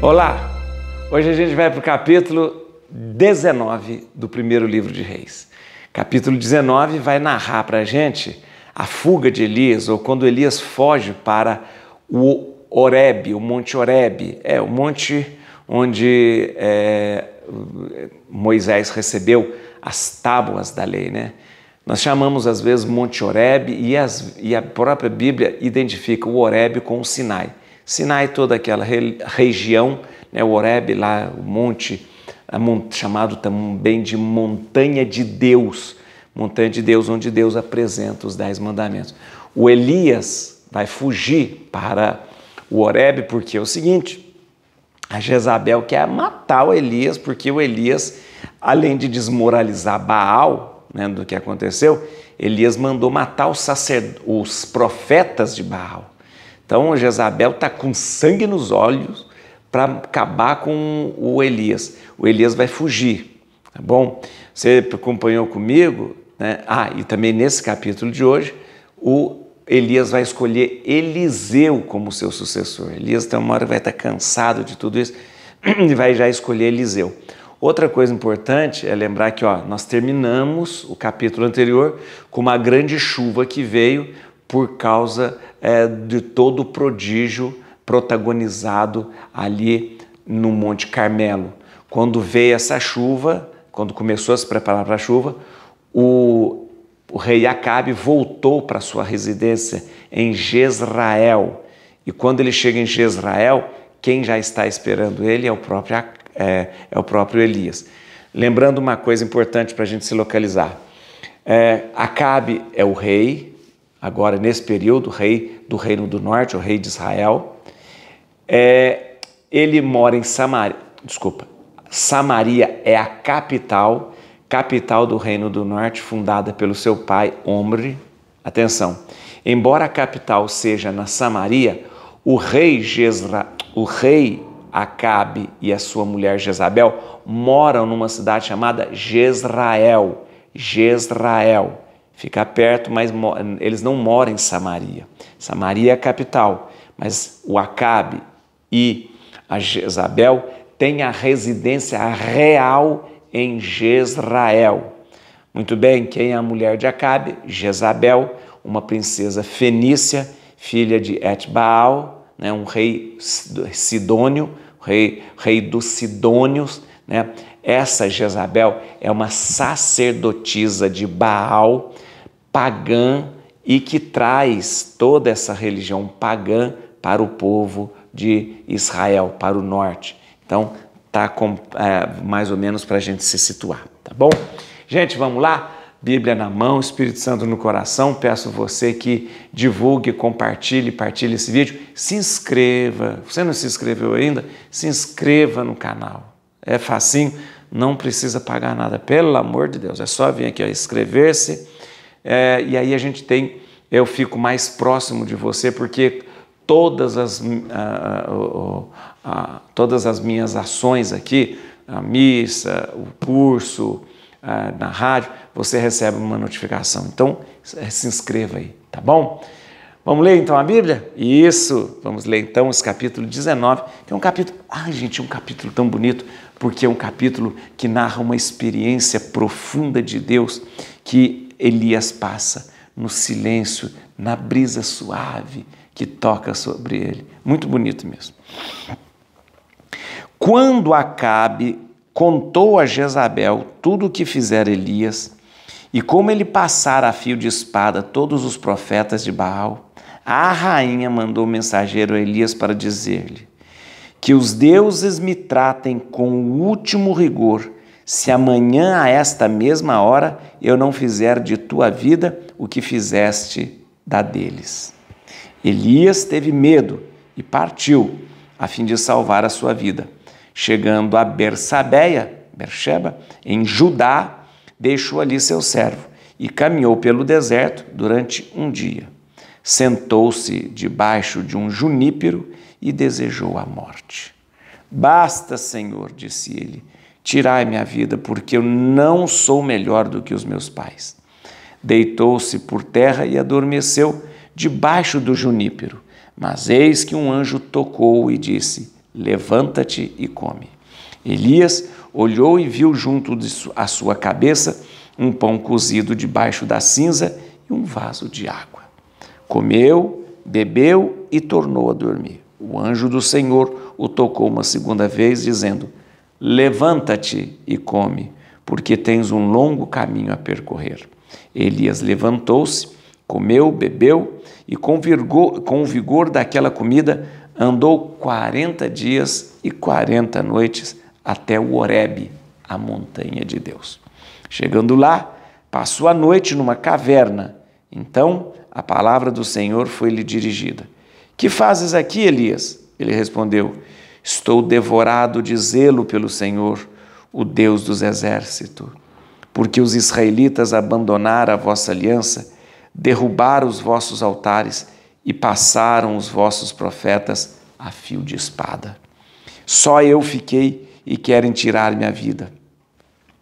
Olá! Hoje a gente vai para o capítulo 19 do primeiro livro de Reis. Capítulo 19 vai narrar para a gente a fuga de Elias, ou quando Elias foge para o Oreb, o Monte Oreb, é o monte onde é, Moisés recebeu as tábuas da lei, né? Nós chamamos às vezes Monte Oreb e, as, e a própria Bíblia identifica o Oreb com o Sinai. Sinai, toda aquela região, né, o Horeb, lá o monte, chamado também de Montanha de Deus, Montanha de Deus, onde Deus apresenta os Dez Mandamentos. O Elias vai fugir para o Horeb, porque é o seguinte, a Jezabel quer matar o Elias, porque o Elias, além de desmoralizar Baal, né, do que aconteceu, Elias mandou matar os, os profetas de Baal. Então Jezabel está com sangue nos olhos para acabar com o Elias. O Elias vai fugir, tá bom? Você acompanhou comigo? Né? Ah, e também nesse capítulo de hoje, o Elias vai escolher Eliseu como seu sucessor. Elias tem então, uma hora vai estar tá cansado de tudo isso e vai já escolher Eliseu. Outra coisa importante é lembrar que ó, nós terminamos o capítulo anterior com uma grande chuva que veio, por causa é, de todo o prodígio protagonizado ali no Monte Carmelo. Quando veio essa chuva, quando começou a se preparar para a chuva, o, o rei Acabe voltou para sua residência em Jezrael. E quando ele chega em Jezrael, quem já está esperando ele é o próprio, é, é o próprio Elias. Lembrando uma coisa importante para a gente se localizar: é, Acabe é o rei, agora nesse período, rei do Reino do Norte, o rei de Israel. É, ele mora em Samaria, desculpa, Samaria é a capital, capital do Reino do Norte, fundada pelo seu pai Omri. Atenção, embora a capital seja na Samaria, o rei, Gesra, o rei Acabe e a sua mulher Jezabel moram numa cidade chamada Jezrael. Jezrael fica perto, mas eles não moram em Samaria. Samaria é a capital, mas o Acabe e a Jezabel têm a residência real em Jezrael. Muito bem, quem é a mulher de Acabe? Jezabel, uma princesa fenícia, filha de Etbaal, né, um rei sidônio, rei, rei dos sidônios. Né? Essa Jezabel é uma sacerdotisa de Baal, pagã e que traz toda essa religião pagã para o povo de Israel, para o norte. Então, tá com, é, mais ou menos para a gente se situar, tá bom? Gente, vamos lá? Bíblia na mão, Espírito Santo no coração. Peço você que divulgue, compartilhe, partilhe esse vídeo. Se inscreva. Você não se inscreveu ainda? Se inscreva no canal. É facinho, não precisa pagar nada. Pelo amor de Deus, é só vir aqui, inscrever-se é, e aí a gente tem, eu fico mais próximo de você porque todas as, ah, ah, todas as minhas ações aqui, a missa, o curso, ah, na rádio, você recebe uma notificação. Então se inscreva aí, tá bom? Vamos ler então a Bíblia? Isso! Vamos ler então esse capítulo 19, que é um capítulo. Ai, gente, um capítulo tão bonito, porque é um capítulo que narra uma experiência profunda de Deus que Elias passa no silêncio, na brisa suave que toca sobre ele. Muito bonito mesmo. Quando Acabe contou a Jezabel tudo o que fizera Elias e como ele passara a fio de espada todos os profetas de Baal, a rainha mandou mensageiro a Elias para dizer-lhe: Que os deuses me tratem com o último rigor se amanhã a esta mesma hora eu não fizer de tua vida o que fizeste da deles. Elias teve medo e partiu a fim de salvar a sua vida. Chegando a Bersabeia, Bersheba, em Judá, deixou ali seu servo e caminhou pelo deserto durante um dia. Sentou-se debaixo de um junípero e desejou a morte. Basta, Senhor, disse ele Tirai minha vida, porque eu não sou melhor do que os meus pais. Deitou-se por terra e adormeceu debaixo do junípero. Mas eis que um anjo tocou e disse: Levanta-te e come. Elias olhou e viu junto à sua cabeça um pão cozido debaixo da cinza e um vaso de água. Comeu, bebeu e tornou a dormir. O anjo do Senhor o tocou uma segunda vez, dizendo: Levanta-te e come, porque tens um longo caminho a percorrer. Elias levantou-se, comeu, bebeu e, com, virgo, com o vigor daquela comida, andou quarenta dias e quarenta noites até o Horebe, a montanha de Deus. Chegando lá, passou a noite numa caverna. Então a palavra do Senhor foi lhe dirigida. Que fazes aqui, Elias? Ele respondeu: Estou devorado de zelo pelo Senhor, o Deus dos exércitos, porque os israelitas abandonaram a vossa aliança, derrubaram os vossos altares e passaram os vossos profetas a fio de espada. Só eu fiquei e querem tirar minha vida.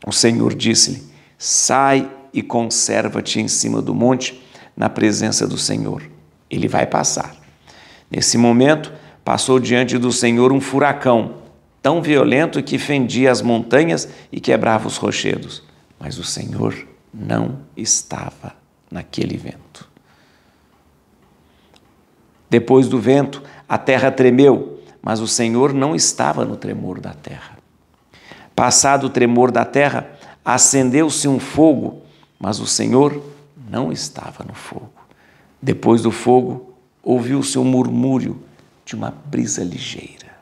O Senhor disse-lhe: Sai e conserva-te em cima do monte, na presença do Senhor. Ele vai passar. Nesse momento, Passou diante do Senhor um furacão, tão violento que fendia as montanhas e quebrava os rochedos. Mas o Senhor não estava naquele vento. Depois do vento, a terra tremeu, mas o Senhor não estava no tremor da terra. Passado o tremor da terra, acendeu-se um fogo, mas o Senhor não estava no fogo. Depois do fogo, ouviu-se um murmúrio de uma brisa ligeira.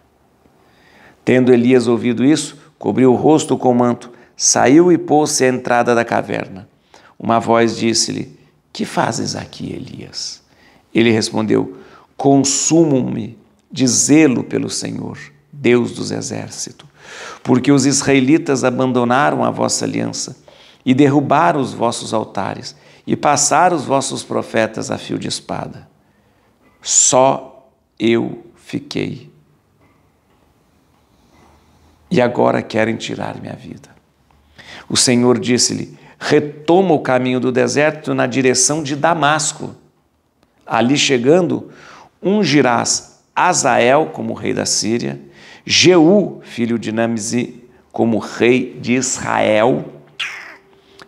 Tendo Elias ouvido isso, cobriu o rosto com o manto, saiu e pôs-se à entrada da caverna. Uma voz disse-lhe: Que fazes aqui, Elias? Ele respondeu: Consumo-me de zelo pelo Senhor, Deus dos exércitos, porque os israelitas abandonaram a vossa aliança e derrubaram os vossos altares e passaram os vossos profetas a fio de espada. Só eu fiquei. E agora querem tirar minha vida. O Senhor disse-lhe: retoma o caminho do deserto na direção de Damasco. Ali chegando, ungirás Azael como rei da Síria, Jeú, filho de Namzi, como rei de Israel,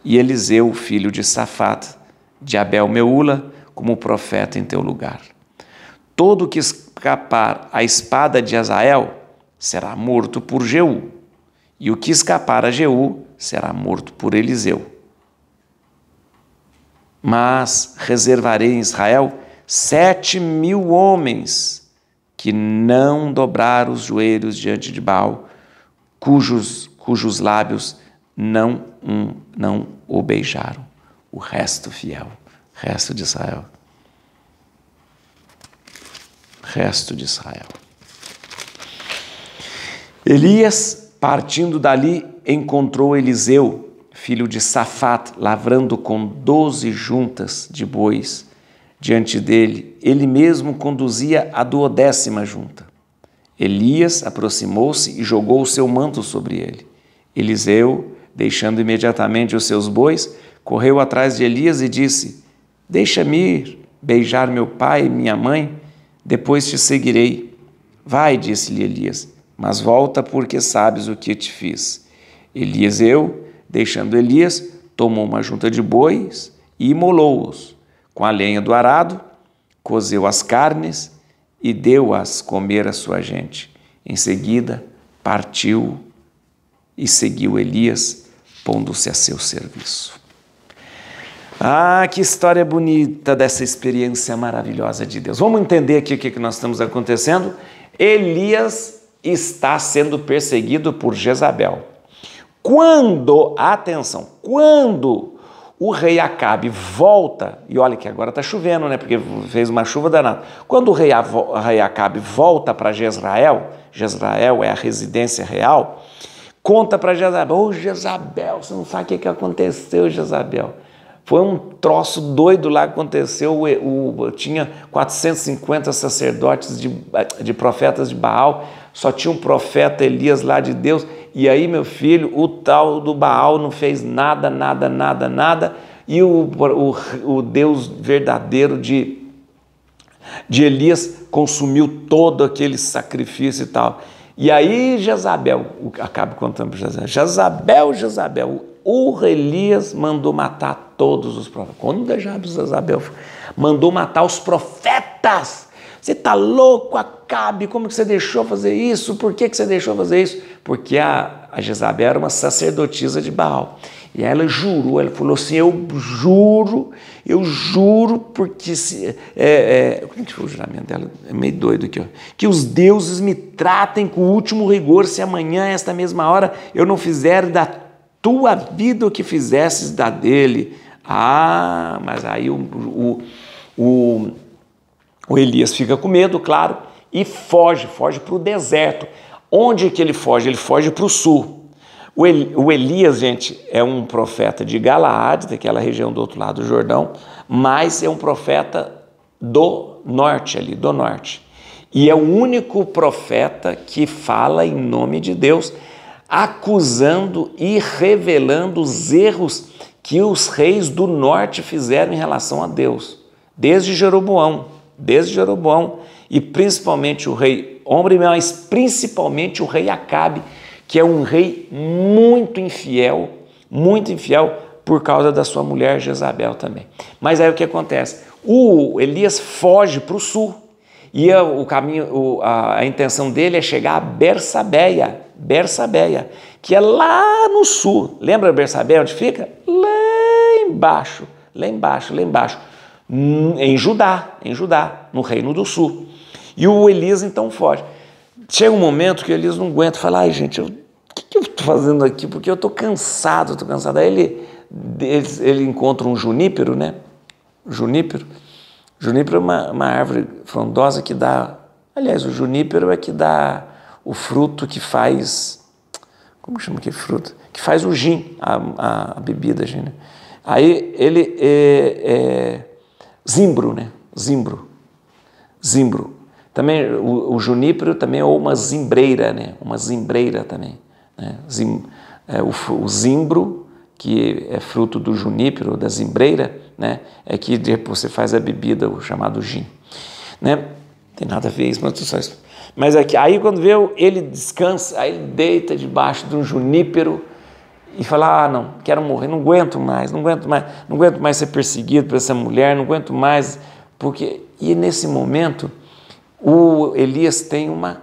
e Eliseu, filho de Safat, de Abel Meula, como profeta em teu lugar. Todo que escapar à espada de Azael será morto por Jeú, e o que escapar a Jeú será morto por Eliseu. Mas reservarei em Israel sete mil homens que não dobraram os joelhos diante de Baal, cujos, cujos lábios não, um, não o beijaram. O resto fiel, o resto de Israel resto de Israel. Elias, partindo dali, encontrou Eliseu, filho de Safat, lavrando com doze juntas de bois diante dele. Ele mesmo conduzia a duodécima junta. Elias aproximou-se e jogou o seu manto sobre ele. Eliseu, deixando imediatamente os seus bois, correu atrás de Elias e disse: Deixa-me ir beijar meu pai e minha mãe depois te seguirei. Vai, disse-lhe Elias, mas volta porque sabes o que te fiz. eu, deixando Elias, tomou uma junta de bois e imolou-os com a lenha do arado, cozeu as carnes e deu-as comer à sua gente. Em seguida, partiu e seguiu Elias, pondo-se a seu serviço. Ah, que história bonita dessa experiência maravilhosa de Deus. Vamos entender aqui o que nós estamos acontecendo? Elias está sendo perseguido por Jezabel. Quando, atenção, quando o rei Acabe volta, e olha que agora está chovendo, né? Porque fez uma chuva danada. Quando o rei, rei Acabe volta para Jezrael, Jezrael é a residência real, conta para Jezabel: Ô oh, Jezabel, você não sabe o que aconteceu, Jezabel. Foi um troço doido lá que aconteceu. O, o, tinha 450 sacerdotes de, de profetas de Baal, só tinha um profeta Elias lá de Deus. E aí, meu filho, o tal do Baal não fez nada, nada, nada, nada. E o, o, o Deus verdadeiro de, de Elias consumiu todo aquele sacrifício e tal. E aí, Jezabel, acaba contando para Jezabel, Jezabel, Jezabel, o Elias mandou matar todos os profetas. Quando Jezabel mandou matar os profetas. Você tá louco, Acabe, como que você deixou fazer isso? Por que, que você deixou fazer isso? Porque a, a Jezabel era uma sacerdotisa de Baal. E ela jurou, ela falou assim, eu juro, eu juro, porque se... É, é, como é que foi o juramento dela? É meio doido aqui, ó. Que os deuses me tratem com o último rigor se amanhã, esta mesma hora, eu não fizer da tua vida o que fizesses da dele. Ah, mas aí o, o, o, o Elias fica com medo, claro, e foge, foge para o deserto. Onde que ele foge? Ele foge para o sul. O, Elias, gente, é um profeta de Galaad, daquela região do outro lado do Jordão, mas é um profeta do norte ali, do norte. E é o único profeta que fala em nome de Deus acusando e revelando os erros que os reis do norte fizeram em relação a Deus, desde Jeroboão, desde Jeroboão e principalmente o rei Omri, mas principalmente o rei Acabe, que é um rei muito infiel, muito infiel por causa da sua mulher Jezabel também. Mas aí o que acontece? O Elias foge para o sul e é o caminho, a intenção dele é chegar a Bersabeia, Bersabeia, que é lá no sul. Lembra Bersabeia onde fica? Lá embaixo, lá embaixo, lá embaixo. Hum, em Judá, em Judá, no reino do sul. E o Elias então foge. Chega um momento que o Elias não aguenta, fala, ai gente, o que, que eu estou fazendo aqui? Porque eu estou cansado, estou cansado. Aí ele, ele, ele, encontra um junípero, né? Junípero. Junípero é uma, uma árvore frondosa que dá... Aliás, o junípero é que dá o fruto que faz. Como chama que fruto? Que faz o gin, a, a bebida gin. Né? Aí ele é, é zimbro, né? Zimbro. Zimbro. Também o, o junípero também é uma zimbreira, né? Uma zimbreira também. Né? Zim, é, o, o zimbro, que é fruto do junípero, da zimbreira, né? É que depois você faz a bebida, o chamado gin. Né? Não tem nada a ver isso, mas tu só mas aqui, é aí quando vê, ele descansa, aí ele deita debaixo de um junípero e fala: Ah, não, quero morrer, não aguento mais, não aguento mais, não aguento mais ser perseguido por essa mulher, não aguento mais. Porque, e nesse momento, o Elias tem uma.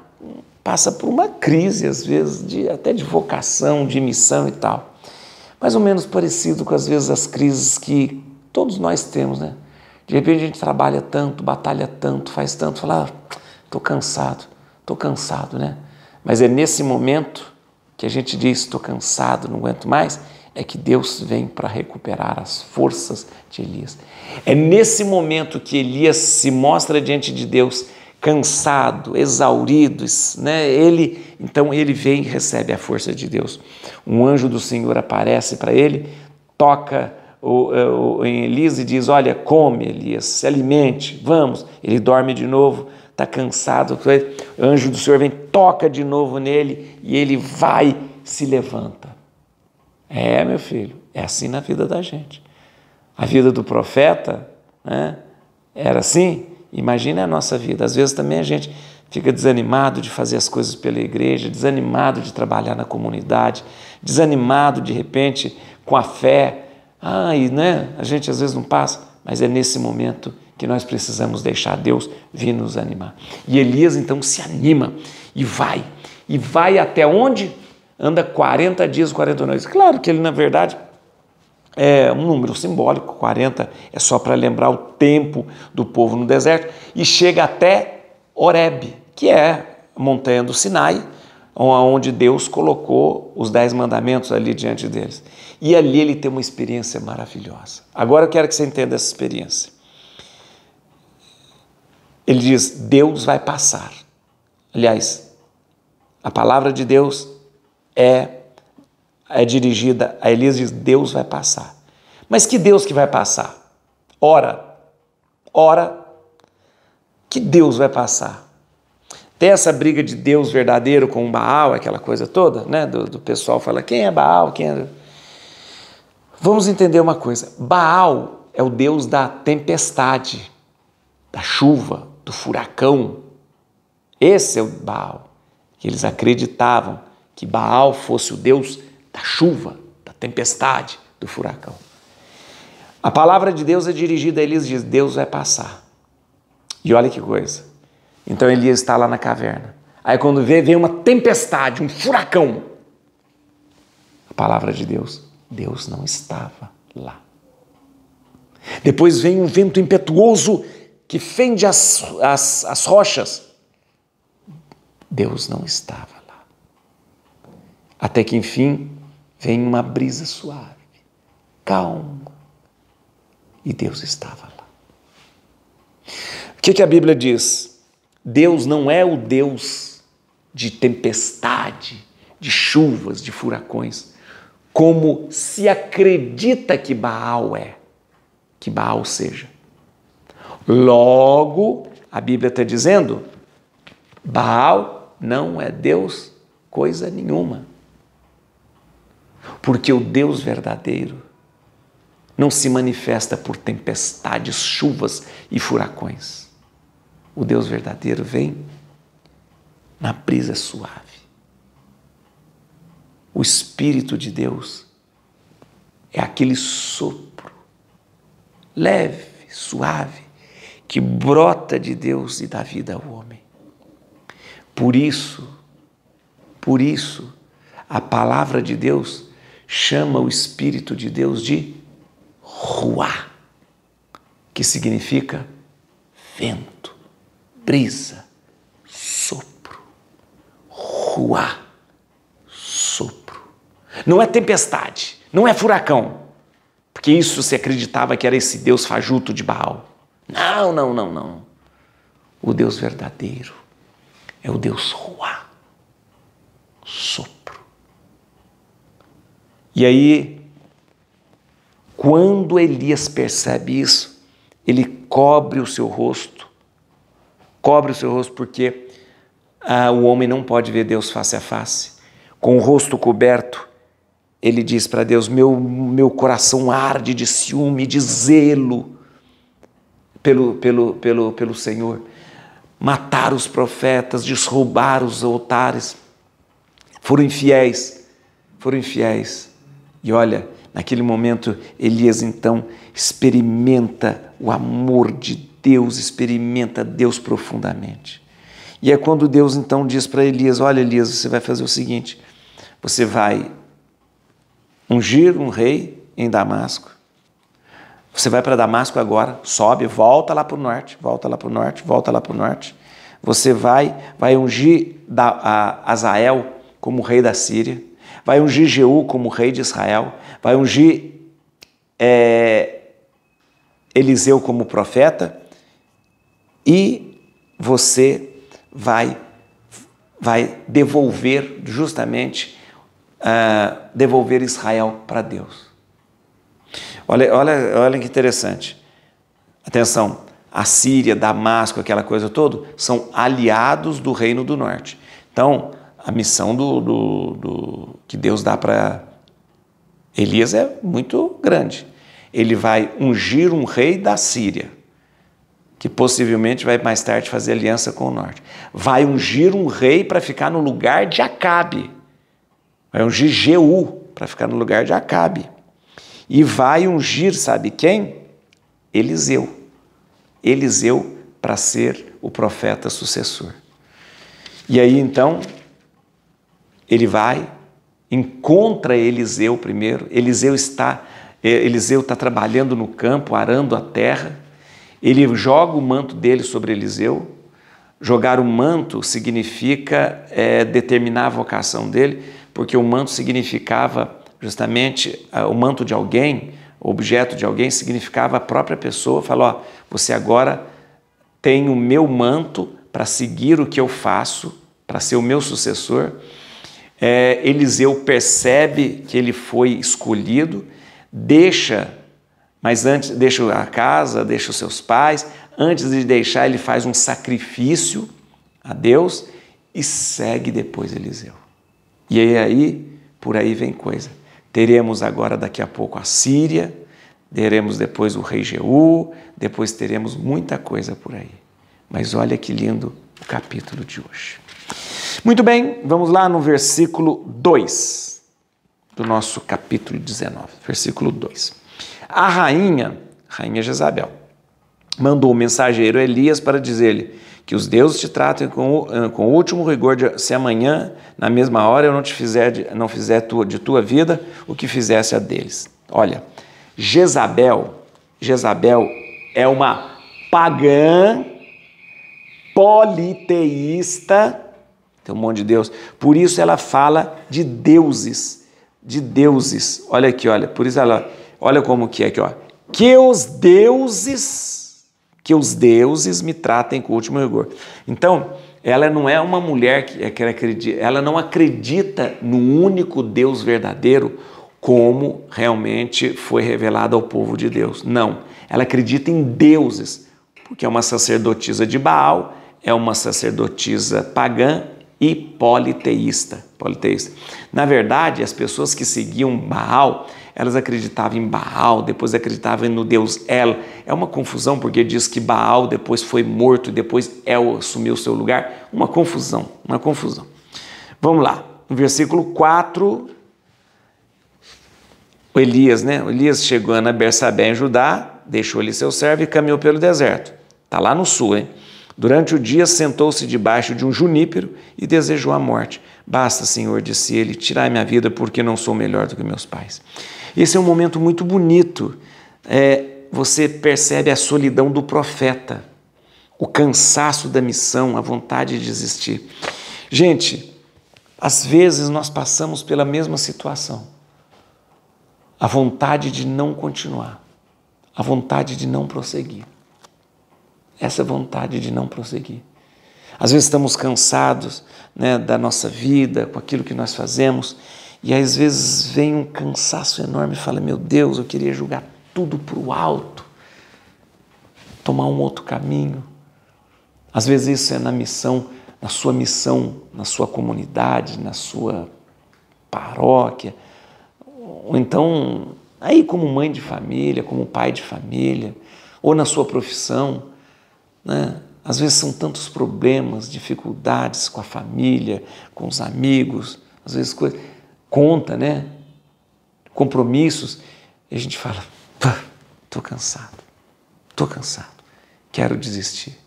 passa por uma crise, às vezes, de, até de vocação, de missão e tal. Mais ou menos parecido com, às vezes, as crises que todos nós temos, né? De repente a gente trabalha tanto, batalha tanto, faz tanto, fala, estou ah, cansado estou cansado, né? Mas é nesse momento que a gente diz: estou cansado, não aguento mais, é que Deus vem para recuperar as forças de Elias. É nesse momento que Elias se mostra diante de Deus cansado, exaurido, né? Ele, então ele vem e recebe a força de Deus. Um anjo do Senhor aparece para ele, toca o, é, o, em Elias e diz: "Olha, come, Elias, se alimente, vamos". Ele dorme de novo está cansado, o é anjo do Senhor vem, toca de novo nele e ele vai, se levanta. É, meu filho, é assim na vida da gente. A vida do profeta né, era assim. Imagina a nossa vida. Às vezes também a gente fica desanimado de fazer as coisas pela igreja, desanimado de trabalhar na comunidade, desanimado de repente com a fé. Ai, né? A gente às vezes não passa, mas é nesse momento que nós precisamos deixar Deus vir nos animar. E Elias então se anima e vai. E vai até onde? Anda 40 dias, 40 noites. Claro que ele, na verdade, é um número simbólico, 40 é só para lembrar o tempo do povo no deserto, e chega até Horeb, que é a montanha do Sinai, onde Deus colocou os dez mandamentos ali diante deles. E ali ele tem uma experiência maravilhosa. Agora eu quero que você entenda essa experiência. Ele diz: Deus vai passar. Aliás, a palavra de Deus é, é dirigida a Elias diz: Deus vai passar. Mas que Deus que vai passar? Ora, ora, que Deus vai passar? Tem essa briga de Deus verdadeiro com Baal, aquela coisa toda, né? Do, do pessoal fala: quem é Baal? Quem é. Vamos entender uma coisa: Baal é o deus da tempestade, da chuva, do furacão. Esse é o Baal. que Eles acreditavam que Baal fosse o deus da chuva, da tempestade, do furacão. A palavra de Deus é dirigida a Elias e diz: Deus vai passar. E olha que coisa. Então Elias está lá na caverna. Aí quando vê, vem uma tempestade, um furacão. A palavra de Deus: Deus não estava lá. Depois vem um vento impetuoso que fende as, as, as rochas. Deus não estava lá. Até que, enfim, vem uma brisa suave, calma. E Deus estava lá. O que, que a Bíblia diz? Deus não é o Deus de tempestade, de chuvas, de furacões, como se acredita que Baal é, que Baal seja. Logo, a Bíblia está dizendo: Baal não é Deus coisa nenhuma. Porque o Deus verdadeiro não se manifesta por tempestades, chuvas e furacões. O Deus verdadeiro vem na brisa suave. O Espírito de Deus é aquele sopro leve, suave, que brota de Deus e dá vida ao homem. Por isso, por isso, a palavra de Deus chama o Espírito de Deus de Ruá, que significa vento, brisa, sopro. Ruá, sopro. Não é tempestade, não é furacão, porque isso se acreditava que era esse Deus fajuto de Baal. Não, não, não, não. O Deus verdadeiro é o Deus Ruá, sopro. E aí, quando Elias percebe isso, ele cobre o seu rosto, cobre o seu rosto porque ah, o homem não pode ver Deus face a face. Com o rosto coberto, ele diz para Deus: meu, meu coração arde de ciúme, de zelo pelo, pelo, pelo, pelo Senhor. Mataram os profetas, desroubaram os altares, foram infiéis, foram infiéis. E olha, naquele momento, Elias então experimenta o amor de Deus, experimenta Deus profundamente. E é quando Deus então diz para Elias: Olha, Elias, você vai fazer o seguinte: você vai ungir um rei em Damasco, você vai para Damasco agora, sobe, volta lá para o norte, volta lá para o norte, volta lá para o norte. Você vai, vai ungir da, a, Azael como rei da Síria, vai ungir Jeú como rei de Israel, vai ungir é, Eliseu como profeta e você vai vai devolver justamente uh, devolver Israel para Deus. Olha, olha, olha que interessante. Atenção, a Síria, Damasco, aquela coisa toda, são aliados do Reino do Norte. Então, a missão do, do, do que Deus dá para Elias é muito grande. Ele vai ungir um rei da Síria, que possivelmente vai mais tarde fazer aliança com o norte. Vai ungir um rei para ficar no lugar de Acabe. Vai ungir Jeú para ficar no lugar de Acabe e vai ungir, sabe quem? Eliseu. Eliseu para ser o profeta sucessor. E aí então ele vai, encontra Eliseu primeiro. Eliseu está é, Eliseu está trabalhando no campo, arando a terra. Ele joga o manto dele sobre Eliseu. Jogar o manto significa é, determinar a vocação dele, porque o manto significava justamente ah, o manto de alguém, o objeto de alguém, significava a própria pessoa. Falou: ó, você agora tem o meu manto para seguir o que eu faço, para ser o meu sucessor. É, Eliseu percebe que ele foi escolhido, deixa, mas antes deixa a casa, deixa os seus pais. Antes de deixar, ele faz um sacrifício a Deus e segue depois Eliseu. E aí, por aí vem coisa. Teremos agora daqui a pouco a Síria, teremos depois o rei Jeú, depois teremos muita coisa por aí. Mas olha que lindo o capítulo de hoje. Muito bem, vamos lá no versículo 2 do nosso capítulo 19, versículo 2. A rainha, rainha Jezabel, mandou o mensageiro Elias para dizer-lhe: que os deuses te tratem com, eh, com o último rigor de, se amanhã, na mesma hora, eu não te fizer de, não fizer tua, de tua vida o que fizesse a deles. Olha, Jezabel, Jezabel é uma pagã politeísta, tem um monte de Deus. Por isso ela fala de deuses, de deuses. Olha aqui, olha, por isso ela, olha como que é aqui, ó. Que os deuses que os deuses me tratem com o último rigor. Então, ela não é uma mulher que, é, acredita, ela não acredita no único Deus verdadeiro como realmente foi revelado ao povo de Deus. Não, ela acredita em deuses, porque é uma sacerdotisa de Baal, é uma sacerdotisa pagã e politeísta. politeísta. Na verdade, as pessoas que seguiam Baal, elas acreditavam em Baal, depois acreditavam no deus El. É uma confusão porque diz que Baal depois foi morto, e depois El assumiu seu lugar. Uma confusão, uma confusão. Vamos lá, no versículo 4, Elias, né? Elias chegou a Bersabé em Judá, deixou ali seu servo e caminhou pelo deserto. Está lá no sul, hein? Durante o dia sentou-se debaixo de um junípero e desejou a morte. Basta, Senhor, disse ele, tirar minha vida, porque não sou melhor do que meus pais. Esse é um momento muito bonito. É, você percebe a solidão do profeta, o cansaço da missão, a vontade de desistir. Gente, às vezes nós passamos pela mesma situação. A vontade de não continuar, a vontade de não prosseguir essa vontade de não prosseguir. Às vezes estamos cansados né, da nossa vida, com aquilo que nós fazemos, e às vezes vem um cansaço enorme e fala: Meu Deus, eu queria jogar tudo para o alto, tomar um outro caminho. Às vezes isso é na missão, na sua missão, na sua comunidade, na sua paróquia, ou então aí como mãe de família, como pai de família, ou na sua profissão né? Às vezes são tantos problemas, dificuldades com a família, com os amigos, às vezes coisa, conta, né? Compromissos. E a gente fala, tô cansado, tô cansado, quero desistir.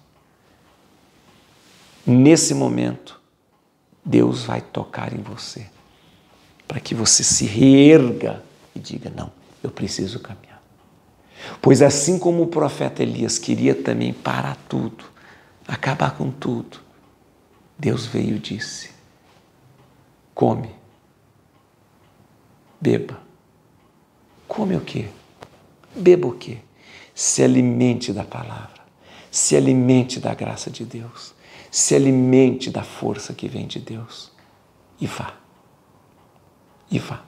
Nesse momento, Deus vai tocar em você para que você se reerga e diga: não, eu preciso caminhar. Pois assim como o profeta Elias queria também parar tudo, acabar com tudo, Deus veio e disse: come, beba. Come o quê? Beba o quê? Se alimente da palavra, se alimente da graça de Deus, se alimente da força que vem de Deus e vá. E vá.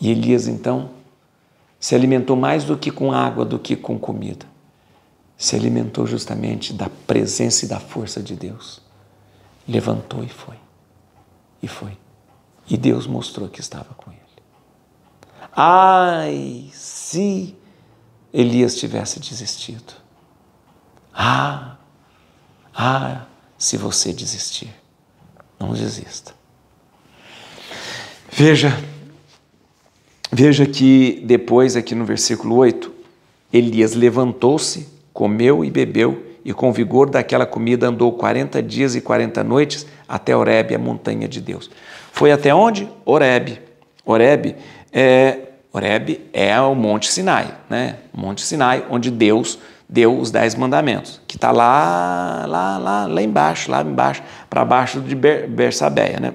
E Elias então se alimentou mais do que com água, do que com comida. Se alimentou justamente da presença e da força de Deus. Levantou e foi. E foi. E Deus mostrou que estava com ele. Ai, se Elias tivesse desistido. Ah, ah, se você desistir. Não desista. Veja, Veja que depois, aqui no versículo 8, Elias levantou-se, comeu e bebeu, e com vigor daquela comida andou 40 dias e 40 noites até Oreb, a montanha de Deus. Foi até onde? Oreb. Oreb é, Oreb é o Monte Sinai, né? Monte Sinai, onde Deus deu os dez mandamentos, que está lá, lá, lá, lá embaixo, lá embaixo, para baixo de Bersabeia, né?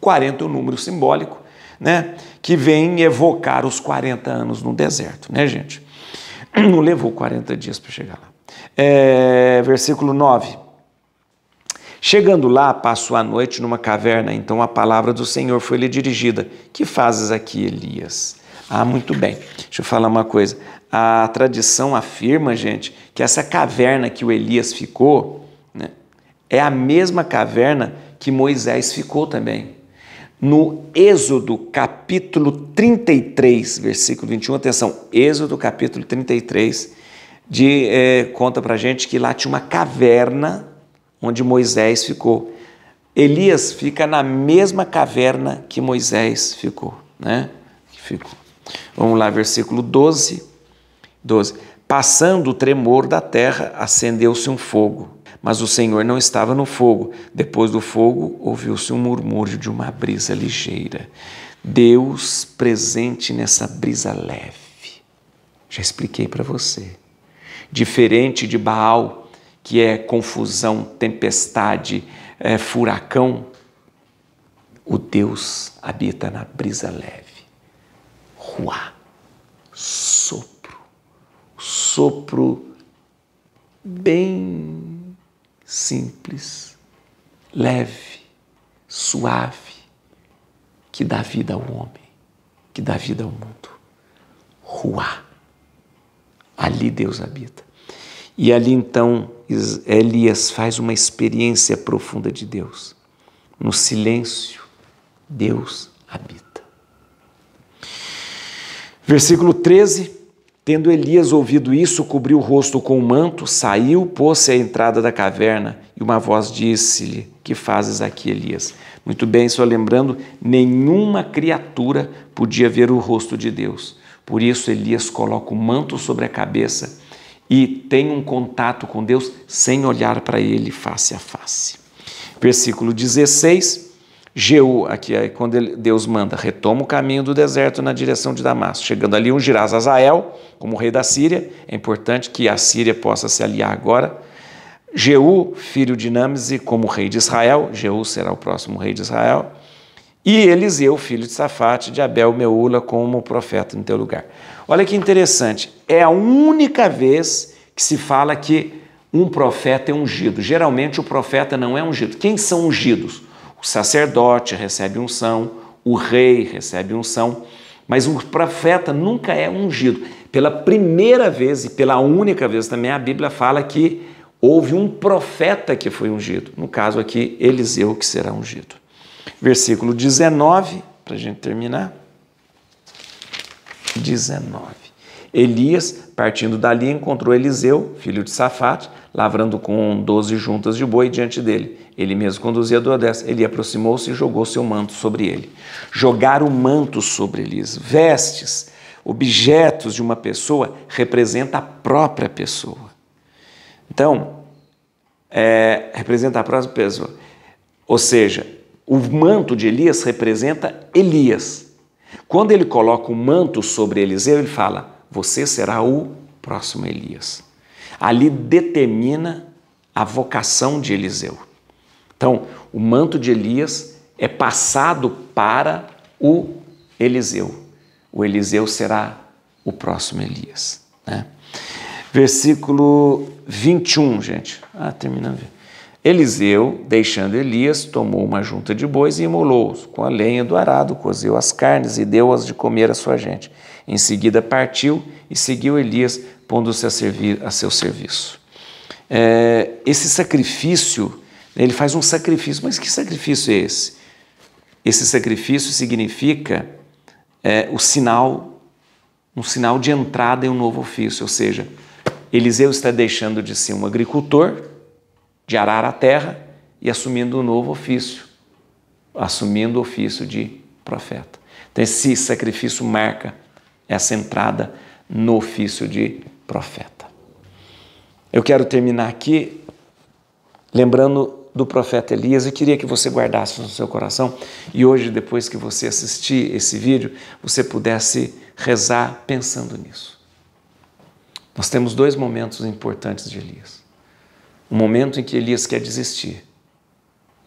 40 é o número simbólico, né? que vem evocar os 40 anos no deserto, né, gente? Não levou 40 dias para chegar lá. É, versículo 9. Chegando lá, passou a noite numa caverna, então a palavra do Senhor foi lhe dirigida. Que fazes aqui, Elias? Ah, muito bem. Deixa eu falar uma coisa. A tradição afirma, gente, que essa caverna que o Elias ficou né, é a mesma caverna que Moisés ficou também no Êxodo capítulo 33, versículo 21. Atenção, Êxodo capítulo 33, de, é, conta pra gente que lá tinha uma caverna onde Moisés ficou. Elias fica na mesma caverna que Moisés ficou, né? Ficou. Vamos lá, versículo 12. 12. Passando o tremor da terra, acendeu-se um fogo mas o Senhor não estava no fogo. Depois do fogo, ouviu-se um murmúrio de uma brisa ligeira. Deus presente nessa brisa leve. Já expliquei para você. Diferente de Baal, que é confusão, tempestade, é, furacão, o Deus habita na brisa leve. Ruá, sopro, sopro bem simples, leve, suave, que dá vida ao homem, que dá vida ao mundo. Ruá. Ali Deus habita. E ali então Elias faz uma experiência profunda de Deus. No silêncio, Deus habita. Versículo 13. Tendo Elias ouvido isso, cobriu o rosto com o um manto, saiu, pôs-se à entrada da caverna e uma voz disse-lhe: Que fazes aqui, Elias? Muito bem, só lembrando, nenhuma criatura podia ver o rosto de Deus. Por isso, Elias coloca o manto sobre a cabeça e tem um contato com Deus sem olhar para ele face a face. Versículo 16. Jeú, aqui é quando Deus manda, retoma o caminho do deserto na direção de Damasco. Chegando ali, ungirás Azael como rei da Síria. É importante que a Síria possa se aliar agora. Jeú, filho de Namzi, como rei de Israel. Jeú será o próximo rei de Israel. E Eliseu, filho de Safate, de Abel Meula, como profeta no teu lugar. Olha que interessante. É a única vez que se fala que um profeta é ungido. Geralmente o profeta não é ungido. Quem são ungidos? O sacerdote recebe unção, o rei recebe unção, mas o profeta nunca é ungido. Pela primeira vez e pela única vez também a Bíblia fala que houve um profeta que foi ungido. No caso aqui, Eliseu que será ungido. Versículo 19, para a gente terminar. 19. Elias Partindo dali, encontrou Eliseu, filho de Safate, lavrando com doze juntas de boi diante dele. Ele mesmo conduzia duas dessas. Ele aproximou-se e jogou seu manto sobre ele. Jogar o manto sobre eles, vestes, objetos de uma pessoa, representa a própria pessoa. Então, é, representa a própria pessoa. Ou seja, o manto de Elias representa Elias. Quando ele coloca o manto sobre Eliseu, ele fala: você será o próximo Elias. Ali determina a vocação de Eliseu. Então, o manto de Elias é passado para o Eliseu. O Eliseu será o próximo Elias. Né? Versículo 21, gente. Ah, terminando. Eliseu, deixando Elias, tomou uma junta de bois e imolou-os com a lenha do arado, cozeu as carnes e deu-as de comer à sua gente. Em seguida partiu e seguiu Elias, pondo-se a servir a seu serviço. É, esse sacrifício, né, ele faz um sacrifício, mas que sacrifício é esse? Esse sacrifício significa é, o sinal, um sinal de entrada em um novo ofício, ou seja, Eliseu está deixando de ser um agricultor, de arar a terra e assumindo um novo ofício, assumindo o ofício de profeta. Então, esse sacrifício marca essa entrada no ofício de profeta. Eu quero terminar aqui lembrando do profeta Elias e queria que você guardasse no seu coração e hoje, depois que você assistir esse vídeo, você pudesse rezar pensando nisso. Nós temos dois momentos importantes de Elias. O momento em que Elias quer desistir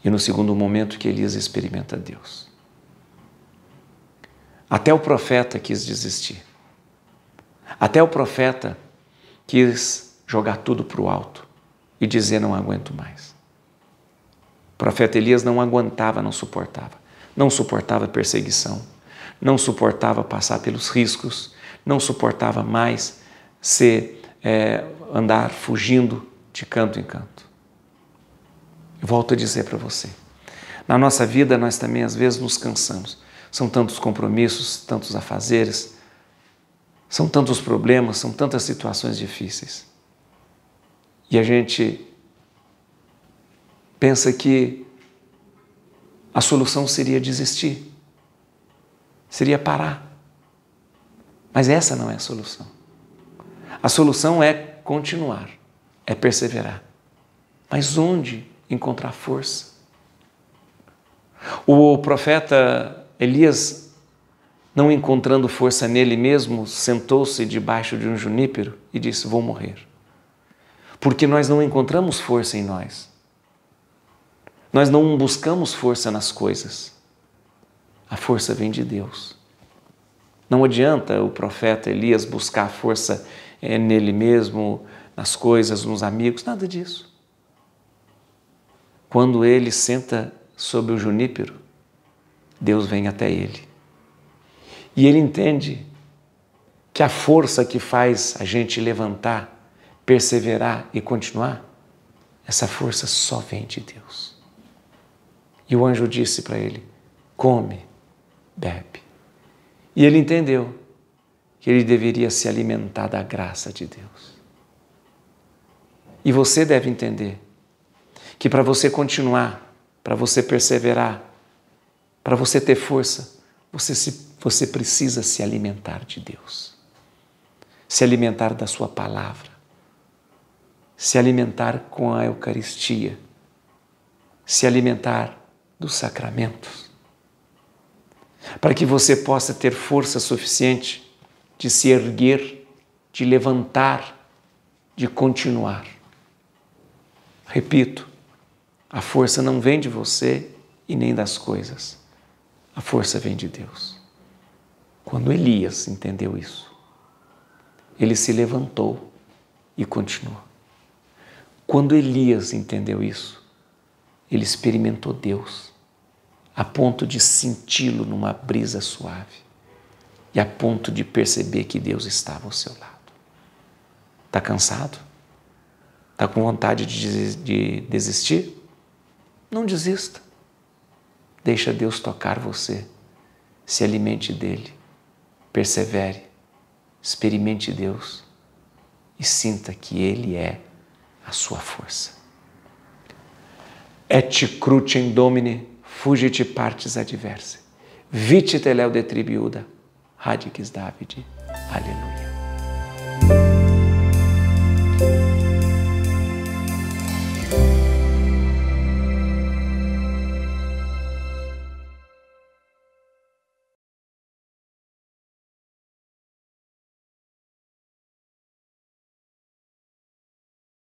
e no segundo momento que Elias experimenta Deus. Até o profeta quis desistir. Até o profeta quis jogar tudo para o alto e dizer: Não aguento mais. O profeta Elias não aguentava, não suportava. Não suportava perseguição, não suportava passar pelos riscos, não suportava mais ser, é, andar fugindo de canto em canto. Volto a dizer para você: na nossa vida nós também às vezes nos cansamos. São tantos compromissos, tantos afazeres, são tantos problemas, são tantas situações difíceis. E a gente pensa que a solução seria desistir, seria parar. Mas essa não é a solução. A solução é continuar, é perseverar. Mas onde encontrar força? O profeta Elias, não encontrando força nele mesmo, sentou-se debaixo de um junípero e disse: Vou morrer. Porque nós não encontramos força em nós. Nós não buscamos força nas coisas. A força vem de Deus. Não adianta o profeta Elias buscar força é, nele mesmo, nas coisas, nos amigos, nada disso. Quando ele senta sobre o junípero, Deus vem até ele. E ele entende que a força que faz a gente levantar, perseverar e continuar, essa força só vem de Deus. E o anjo disse para ele: come, bebe. E ele entendeu que ele deveria se alimentar da graça de Deus. E você deve entender que para você continuar, para você perseverar, para você ter força, você, se, você precisa se alimentar de Deus, se alimentar da Sua palavra, se alimentar com a Eucaristia, se alimentar dos sacramentos, para que você possa ter força suficiente de se erguer, de levantar, de continuar. Repito, a força não vem de você e nem das coisas a força vem de Deus. Quando Elias entendeu isso, ele se levantou e continuou. Quando Elias entendeu isso, ele experimentou Deus, a ponto de senti-lo numa brisa suave e a ponto de perceber que Deus estava ao seu lado. Está cansado? Está com vontade de desistir? Não desista. Deixa Deus tocar você. Se alimente dele. Persevere. Experimente Deus e sinta que ele é a sua força. Et crucem domine, fugite partes adverse. Vite teleu de tribiuda, radicis David. Aleluia.